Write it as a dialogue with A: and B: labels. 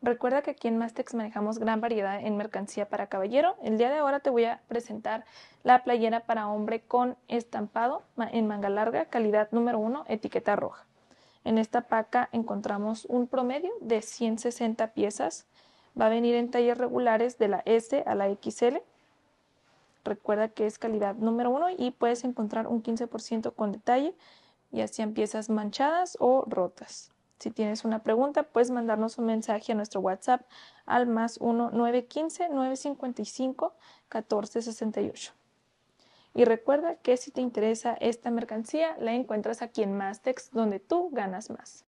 A: Recuerda que aquí en Mastex manejamos gran variedad en mercancía para caballero. El día de ahora te voy a presentar la playera para hombre con estampado en manga larga, calidad número 1, etiqueta roja. En esta paca encontramos un promedio de 160 piezas. Va a venir en tallas regulares de la S a la XL. Recuerda que es calidad número 1 y puedes encontrar un 15% con detalle, ya en piezas manchadas o rotas. Si tienes una pregunta, puedes mandarnos un mensaje a nuestro WhatsApp al más 1-915-955-1468. Y recuerda que si te interesa esta mercancía, la encuentras aquí en Mastex, donde tú ganas más.